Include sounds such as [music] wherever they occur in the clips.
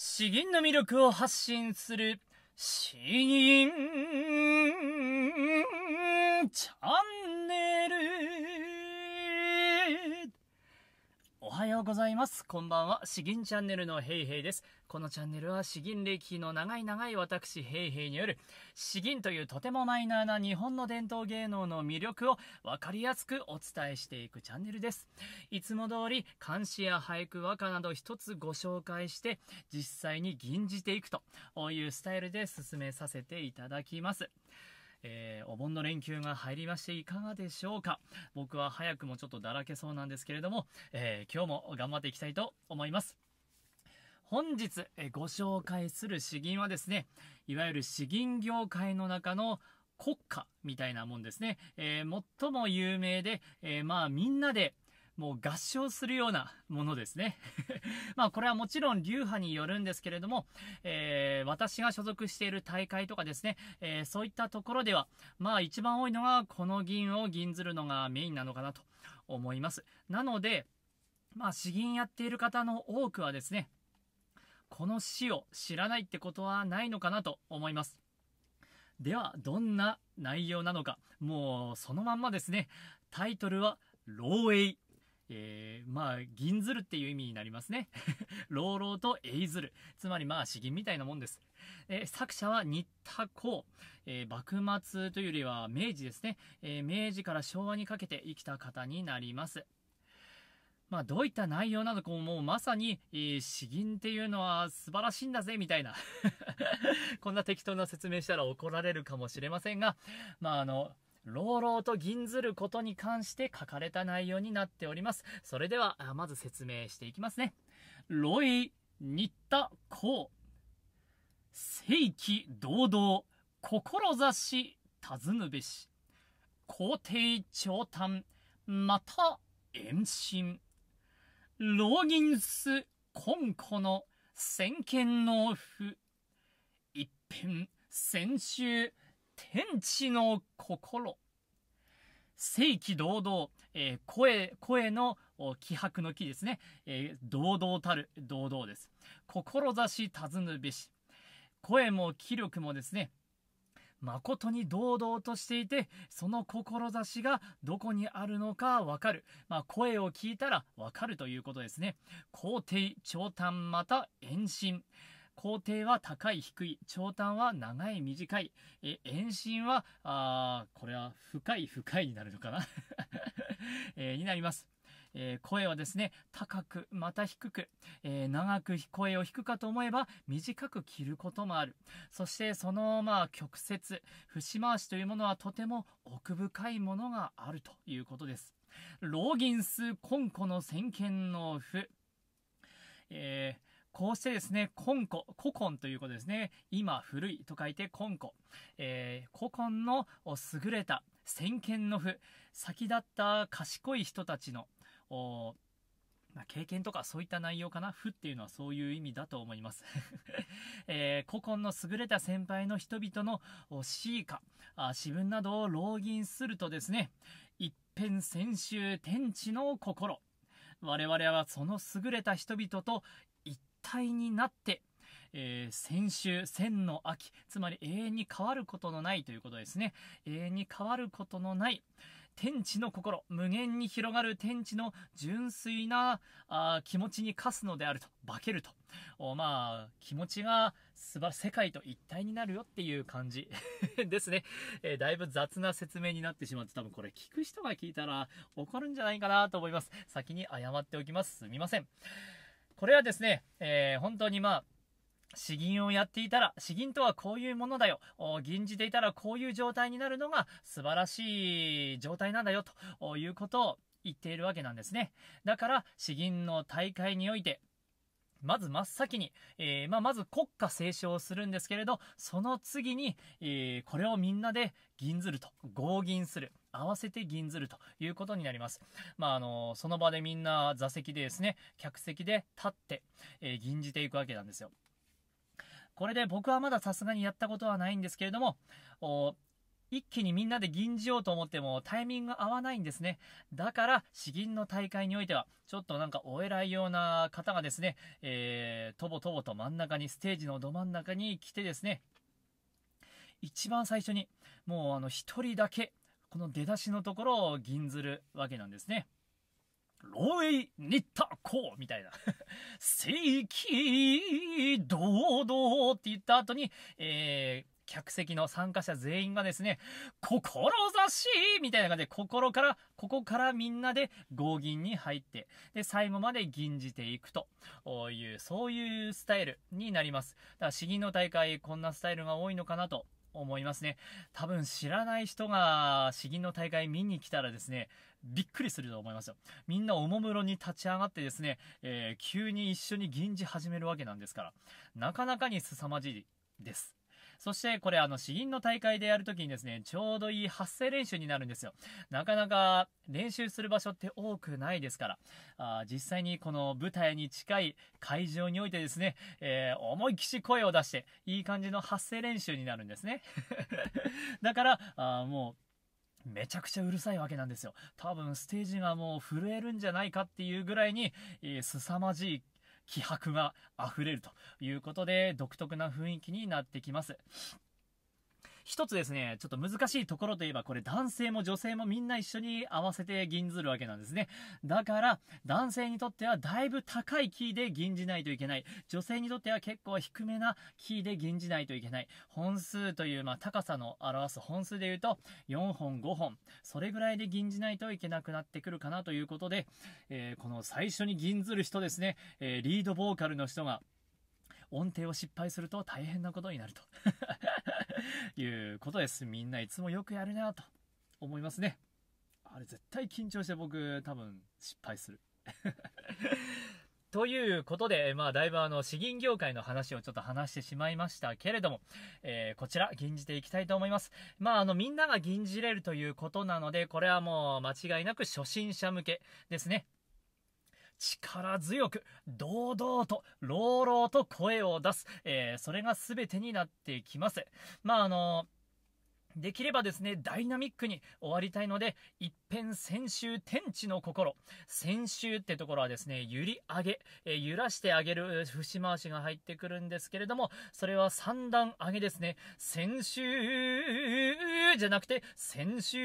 詩吟の魅力を発信する詩吟チャンはようございます。こんばんは。詩吟チャンネルのヘイヘイです。このチャンネルは詩吟歴の長い長い私ヘイヘイによる詩吟というとてもマイナーな日本の伝統芸能の魅力をわかりやすくお伝えしていくチャンネルです。いつも通り漢詩や俳句和歌など一つご紹介して実際に吟じていくというスタイルで進めさせていただきます。えー、お盆の連休が入りましていかがでしょうか僕は早くもちょっとだらけそうなんですけれども、えー、今日も頑張っていきたいと思います。本日、えご紹介する詩吟はですね、いわゆる詩吟業界の中の国家みたいなもんですね。えー、最も有名で、えまあみんなで、もう合唱するようなものですね [laughs] まあこれはもちろん流派によるんですけれども、えー、私が所属している大会とかですね、えー、そういったところでは、まあ一番多いのがこの銀を銀ずるのがメインなのかなと思います。なので、まあ詩吟やっている方の多くはですね、この詩を知らないってことはないのかなと思います。では、どんな内容なのか、もうそのまんまですね。タイトルは、漏洩。えー、まあ、銀鶴っていう意味になりますね。朗 [laughs] 々とエイズル。つまりまあ、詩吟みたいなもんです。えー、作者は新田公。えー、幕末というよりは明治ですね。え明治から昭和にかけて生きた方になります。まあ、どういった内容などこもうまさに、えー、詩吟っていうのは素晴らしいんだぜ、みたいな [laughs] こんな適当な説明したら怒られるかもしれませんが、まあ、あの、朗々と銀ずることに関して書かれた内容になっております。それでは、まず説明していきますね。ロイ、新田、公。正気堂々、志、尋ぬべし。皇帝長短、また、遠心。老銀す、根古の、先見納付。一辺、先週、天地の心。正気堂々、えー、声、声の気迫の木ですね。えー、堂々たる、堂々です。志尋ぬべし。声も気力もですね、誠に堂々としていて、その志がどこにあるのかわかる。まあ、声を聞いたらわかるということですね。皇帝、長短、また、延伸。皇帝は高い低い長短は長い短いえ遠心はあこれは深い深いになるのかな、[laughs] えー、になります。えー、声はですね高くまた低く、えー、長く声を弾くかと思えば短く切ることもあるそしてそのまあ曲折節回しというものはとても奥深いものがあるということですローギンス・コンコの先見の譜えーこうしてですね、根古、古今ということですね。今古いと書いて根古。えー、古今の優れた先見の府先立った賢い人たちの、ま経験とかそういった内容かな。負っていうのはそういう意味だと思います [laughs] えー、古今の優れた先輩の人々の詩歌、自分などを浪銀するとですね、一変先週天地の心。我々はその優れた人々と一体になって、えー、先週、千の秋、つまり永遠に変わることのないということですね。永遠に変わることのない、天地の心、無限に広がる天地の純粋なあ気持ちに化すのであると、化けると。おまあ、気持ちが素晴世界と一体になるよっていう感じ [laughs] ですね、えー、だいぶ雑な説明になってしまって、多分これ聞く人が聞いたら怒るんじゃないかなと思います。先に謝っておきます。すみません。これはですね、えー、本当にまあ、詩吟をやっていたら、詩吟とはこういうものだよ。吟じていたらこういう状態になるのが素晴らしい状態なんだよ、ということを言っているわけなんですね。だから、詩吟の大会において、まず真っ先に、えー、まあ、まず国歌斉唱をするんですけれど、その次に、えー、これをみんなで銀ずると、合銀する。合わせて銀ずるということになります。まあ、あの、その場でみんな座席でですね、客席で立って、えー、銀じていくわけなんですよ。これで僕はまださすがにやったことはないんですけれども、一気にみんなで銀じようと思ってもタイミング合わないんですね。だから、詩吟の大会においては、ちょっとなんかお偉いような方がですね、えー、とぼとぼと真ん中に、ステージのど真ん中に来てですね、一番最初に、もうあの一人だけこの出だしのところを銀ずるわけなんですね。ロ洩エイ、ニッタ、コーみたいな。正規堂々って言った後に、えー、客席の参加者全員がですね、志みたいな感じで、心から、ここからみんなで合銀に入って、で、最後まで銀じていくという、そういうスタイルになります。だから、詩吟の大会、こんなスタイルが多いのかなと思いますね。多分知らない人が詩吟の大会見に来たらですね、びっくりすると思いますよ。みんなおもむろに立ち上がってですね、えー、急に一緒に吟じ始めるわけなんですから、なかなかに凄まじいです。そしてこれあの死因の大会でやるときにですね、ちょうどいい発声練習になるんですよ。なかなか練習する場所って多くないですから、あ実際にこの舞台に近い会場においてですね、えー、思いっきし声を出して、いい感じの発声練習になるんですね。[laughs] だから、あもう、めちゃくちゃうるさいわけなんですよ。多分ステージがもう震えるんじゃないかっていうぐらいに、えー、凄まじい気迫があふれるということで独特な雰囲気になってきます。一つですね、ちょっと難しいところといえば、これ男性も女性もみんな一緒に合わせて銀ずるわけなんですね。だから、男性にとってはだいぶ高いキーで銀じないといけない。女性にとっては結構低めなキーで銀じないといけない。本数という、まあ、高さの表す本数で言うと、4本、5本、それぐらいで銀じないといけなくなってくるかなということで、えー、この最初に銀ずる人ですね、えー、リードボーカルの人が、音程を失敗すると大変なことになるということです。みんないつもよくやるなと思いますね。あれ絶対緊張して僕多分失敗する。[laughs] ということで、まあ、だいぶあの、資金業界の話をちょっと話してしまいましたけれども、えー、こちら、吟じていきたいと思います。まあ、あの、みんなが吟じれるということなので、これはもう、間違いなく初心者向けですね。力強く、堂々と、朗々と声を出す。えー、それが全てになってきます。まあ、あのーできればですね、ダイナミックに終わりたいので、一変先週天地の心。先週ってところはですね、揺り上げ、え揺らしてあげる節回しが入ってくるんですけれども、それは三段上げですね。先週じゃなくて、先週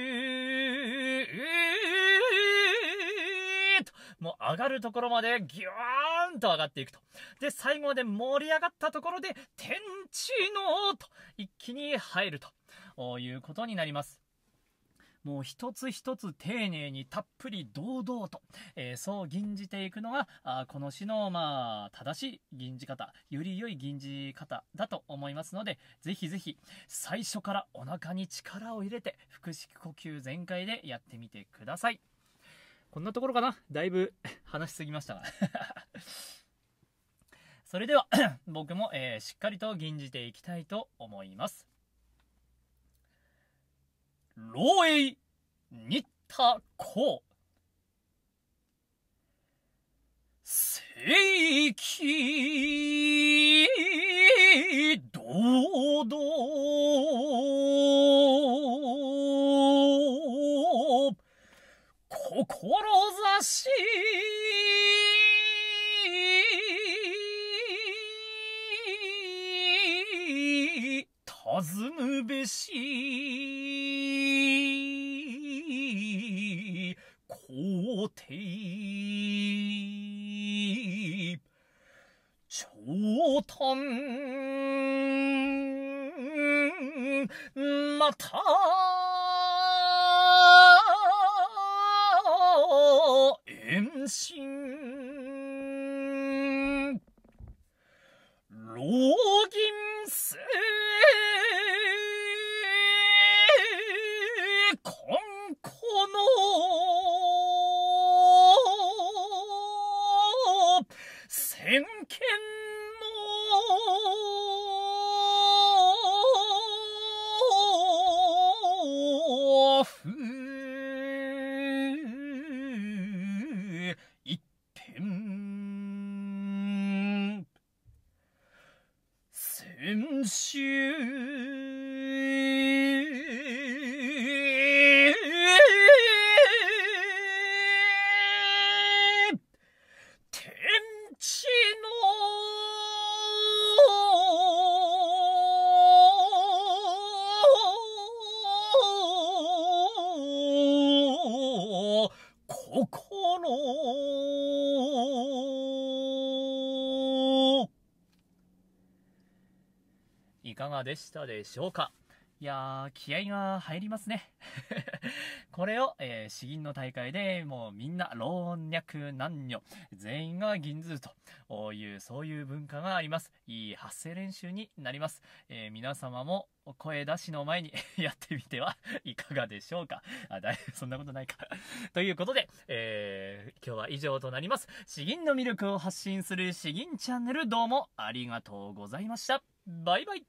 ーと、もう上がるところまでギューンと上がっていくと。で、最後まで盛り上がったところで、天地のと、一気に入るということになります。もう一つ一つ丁寧にたっぷり堂々と、えー、そう吟じていくのが、あこの詩の、まあ、正しい吟じ方、より良い吟じ方だと思いますので、ぜひぜひ、最初からお腹に力を入れて、腹式呼吸全開でやってみてください。こんなところかなだいぶ [laughs] 話しすぎましたが [laughs] それでは [coughs] 僕も、えー、しっかりと吟じていきたいと思います。漏洩新た公正規痛。いかがでしたでしょうかいやー、気合が入りますね。[laughs] これを、えー、詩吟の大会でもうみんな老若男女、全員が銀ずという、そういう文化があります。いい発声練習になります。えー、皆様も声出しの前に [laughs] やってみては [laughs] いかがでしょうかあ、だいぶそんなことないかということで、えー、今日は以上となります。詩吟の魅力を発信する詩吟チャンネルどうもありがとうございました。バイバイ。